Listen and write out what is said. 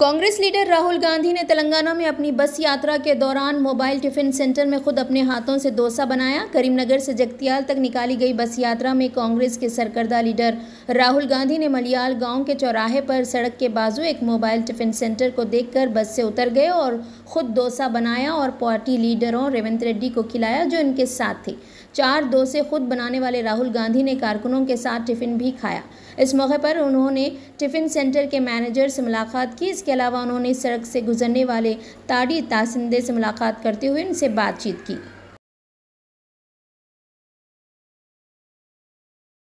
Congress leader Rahul Gandhi ने तेलंगाना में अपनी बस यात्रा के दौरान मोबाइल टिफिन सेंटर में खुद अपने हाथों से डोसा बनाया करीमनगर से जगतियाल तक निकाली गई बस यात्रा में कांग्रेस के सरकर्दा लीडर राहुल गांधी ने मलियाल गांव के चौराहे पर सड़क के बाजू एक मोबाइल टिफिन सेंटर को देखकर बस से उतर गए और खुद डोसा बनाया और पार्टी लीडरों रेवंत रेड्डी को खिलाया जो इनके साथ थे चार डोसे खुद बनाने वाले राहुल गांधी ने कारकुनों के साथ टिफिन भी खाया इस मौके पर उन्होंने टिफिन सेंटर के मैनेजर से मुलाकात की इसके अलावा उन्होंने सड़क से गुजरने वाले ताड़ी तासिंदे से मुलाकात करते हुए उनसे बातचीत की